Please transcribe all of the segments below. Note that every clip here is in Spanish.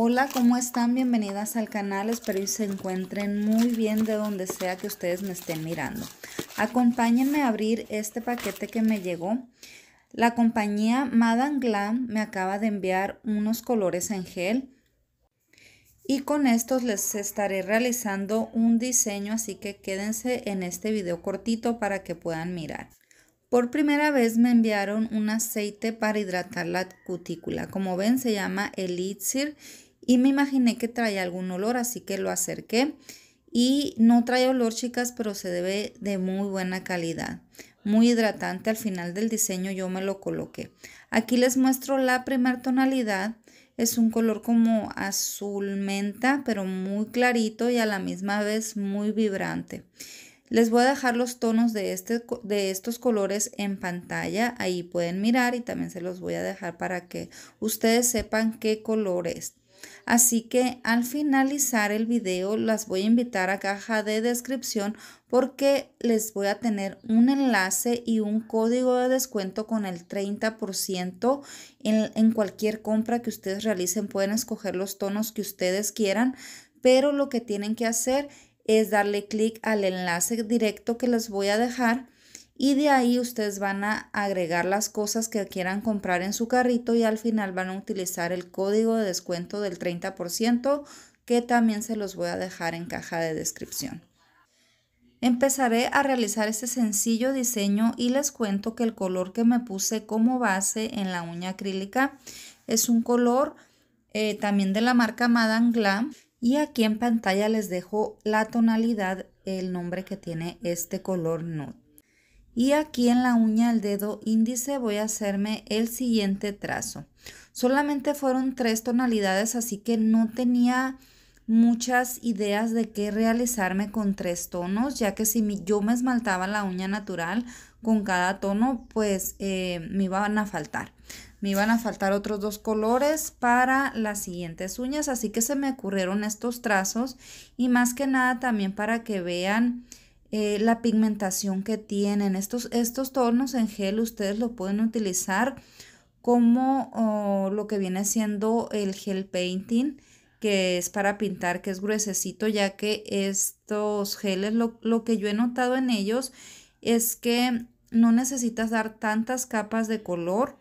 Hola, ¿cómo están? Bienvenidas al canal, espero que se encuentren muy bien de donde sea que ustedes me estén mirando. Acompáñenme a abrir este paquete que me llegó. La compañía Madame Glam me acaba de enviar unos colores en gel y con estos les estaré realizando un diseño, así que quédense en este video cortito para que puedan mirar. Por primera vez me enviaron un aceite para hidratar la cutícula. Como ven se llama Elixir y me imaginé que traía algún olor, así que lo acerqué y no trae olor chicas, pero se debe de muy buena calidad. Muy hidratante, al final del diseño yo me lo coloqué. Aquí les muestro la primera tonalidad, es un color como azul menta, pero muy clarito y a la misma vez muy vibrante. Les voy a dejar los tonos de, este, de, estos colores en pantalla. Ahí pueden mirar y también se los voy a dejar para que ustedes sepan qué color es. Así que al finalizar el video las voy a invitar a caja de descripción porque les voy a tener un enlace y un código de descuento con el 30% en, en cualquier compra que ustedes realicen. Pueden escoger los tonos que ustedes quieran, pero lo que tienen que hacer es darle clic al enlace directo que les voy a dejar y de ahí ustedes van a agregar las cosas que quieran comprar en su carrito y al final van a utilizar el código de descuento del 30% que también se los voy a dejar en caja de descripción. Empezaré a realizar este sencillo diseño y les cuento que el color que me puse como base en la uña acrílica es un color eh, también de la marca Madame Glam y aquí en pantalla les dejo la tonalidad, el nombre que tiene este color nude y aquí en la uña del dedo índice voy a hacerme el siguiente trazo. Solamente fueron tres tonalidades, así que no tenía muchas ideas de qué realizarme con tres tonos, ya que si yo me esmaltaba la uña natural con cada tono, pues eh, me iban a faltar. Me iban a faltar otros dos colores para las siguientes uñas, así que se me ocurrieron estos trazos y más que nada también para que vean eh, la pigmentación que tienen. Estos, estos tornos en gel ustedes lo pueden utilizar como oh, lo que viene siendo el gel painting que es para pintar, que es gruesecito, ya que estos geles, lo que yo he notado en ellos es que no necesitas dar tantas capas de color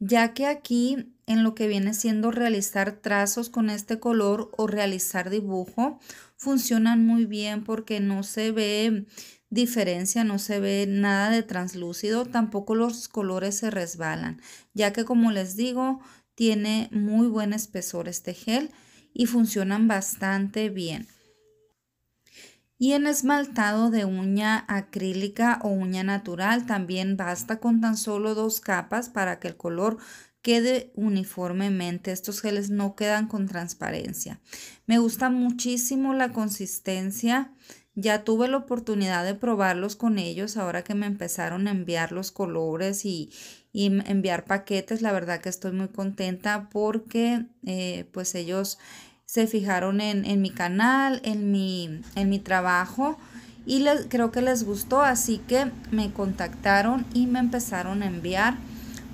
ya que aquí en lo que viene siendo realizar trazos con este color o realizar dibujo, funcionan muy bien porque no se ve diferencia, no se ve nada de translúcido, tampoco los colores se resbalan, ya que como les digo, tiene muy buen espesor este gel y funcionan bastante bien. Y en esmaltado de uña acrílica o uña natural también basta con tan solo dos capas para que el color quede uniformemente. Estos geles no quedan con transparencia. Me gusta muchísimo la consistencia. Ya tuve la oportunidad de probarlos con ellos ahora que me empezaron a enviar los colores y, enviar paquetes. La verdad que estoy muy contenta porque eh, pues ellos se fijaron en, mi canal, en mi, en mi trabajo y les, creo que les gustó, así que me contactaron y me empezaron a enviar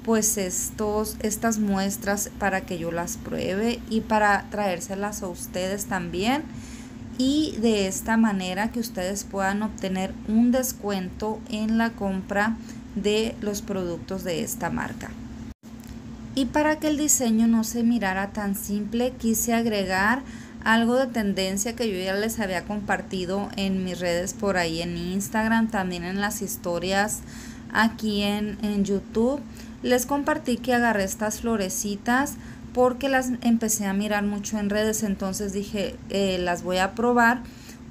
pues estos, estas muestras para que yo las pruebe y para traérselas a ustedes también y de esta manera que ustedes puedan obtener un descuento en la compra de los productos de esta marca y para que el diseño no se mirara tan simple quise agregar algo de tendencia que yo ya les había compartido en mis redes por ahí en Instagram, también en las historias aquí en, en YouTube. Les compartí que agarré estas florecitas porque las empecé a mirar mucho en redes, entonces dije eh, las voy a probar.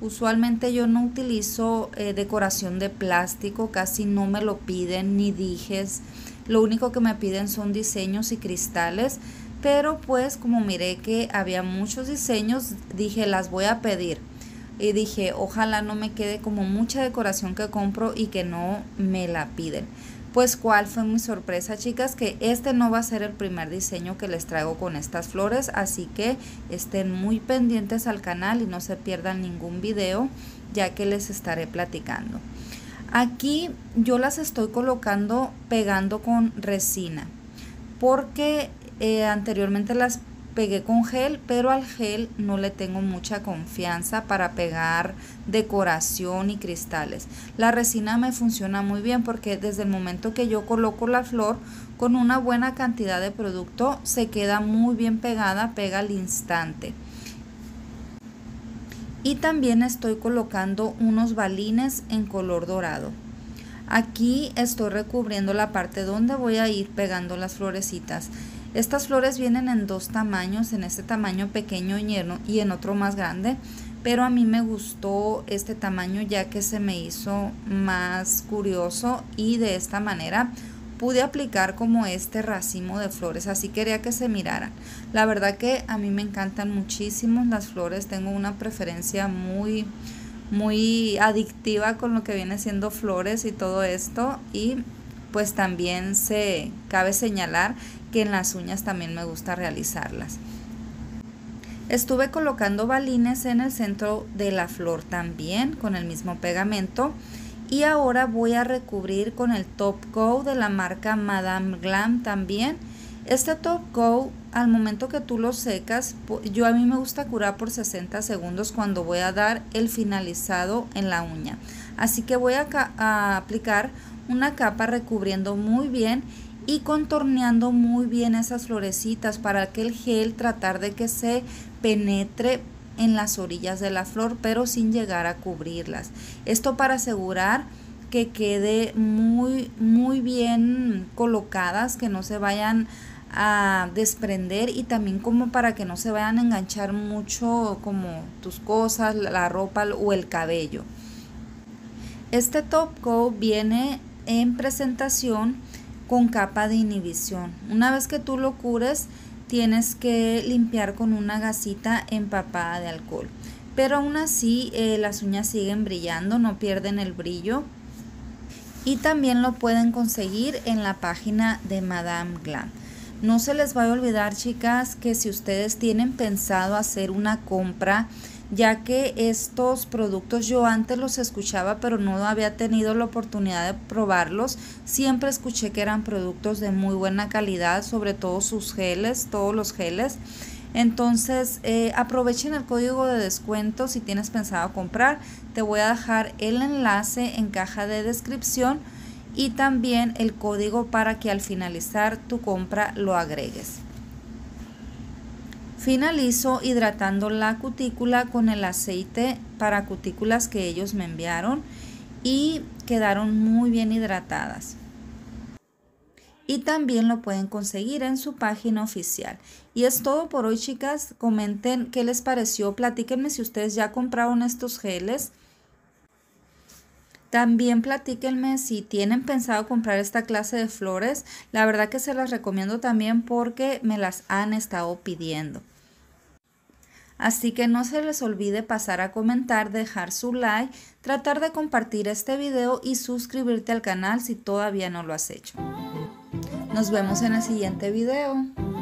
Usualmente yo no utilizo eh, decoración de plástico, casi no me lo piden ni dijes lo único que me piden son diseños y cristales, pero pues como miré que había muchos diseños, dije las voy a pedir. Y dije, ojalá no me quede como mucha decoración que compro y que no me la piden. Pues cuál fue mi sorpresa, chicas, que este no va a ser el primer diseño que les traigo con estas flores, así que estén muy pendientes al canal y no se pierdan ningún video, ya que les estaré platicando. Aquí yo las estoy colocando pegando con resina porque eh, anteriormente las pegué con gel, pero al gel no le tengo mucha confianza para pegar decoración y cristales. La resina me funciona muy bien porque desde el momento que yo coloco la flor con una buena cantidad de producto se queda muy bien pegada, pega al instante y también estoy colocando unos balines en color dorado aquí estoy recubriendo la parte donde voy a ir pegando las florecitas estas flores vienen en dos tamaños en este tamaño pequeño y en otro más grande pero a mí me gustó este tamaño ya que se me hizo más curioso y de esta manera pude aplicar como este racimo de flores, así quería que se miraran. La verdad que a mí me encantan muchísimo las flores, tengo una preferencia muy muy adictiva con lo que viene siendo flores y todo esto y pues también se cabe señalar que en las uñas también me gusta realizarlas. Estuve colocando balines en el centro de la flor también con el mismo pegamento y ahora voy a recubrir con el top coat de la marca Madame Glam también este top coat al momento que tú lo secas yo a mí me gusta curar por 60 segundos cuando voy a dar el finalizado en la uña así que voy a, aplicar una capa recubriendo muy bien y contorneando muy bien esas florecitas para que el gel tratar de que se penetre en las orillas de la flor, pero sin llegar a cubrirlas. Esto para asegurar que quede muy, muy bien colocadas, que no se vayan a desprender y también como para que no se vayan a enganchar mucho como tus cosas, la ropa o el cabello. Este top coat viene en presentación con capa de inhibición. Una vez que tú lo cures, tienes que limpiar con una gasita empapada de alcohol. Pero aún así eh, las uñas siguen brillando, no pierden el brillo. Y también lo pueden conseguir en la página de Madame Glam. No se les va a olvidar, chicas, que si ustedes tienen pensado hacer una compra, ya que estos productos yo antes los escuchaba pero no había tenido la oportunidad de probarlos. Siempre escuché que eran productos de muy buena calidad, sobre todo sus geles, todos los geles. Entonces eh, aprovechen el código de descuento si tienes pensado comprar. Te voy a dejar el enlace en caja de descripción y también el código para que al finalizar tu compra lo agregues. Finalizo hidratando la cutícula con el aceite para cutículas que ellos me enviaron y quedaron muy bien hidratadas. Y también lo pueden conseguir en su página oficial. Y es todo por hoy chicas. Comenten qué les pareció. Platíquenme si ustedes ya compraron estos geles. También platíquenme si tienen pensado comprar esta clase de flores. La verdad que se las recomiendo también porque me las han estado pidiendo. Así que no se les olvide pasar a comentar, dejar su like, tratar de compartir este video y suscribirte al canal si todavía no lo has hecho. Nos vemos en el siguiente video.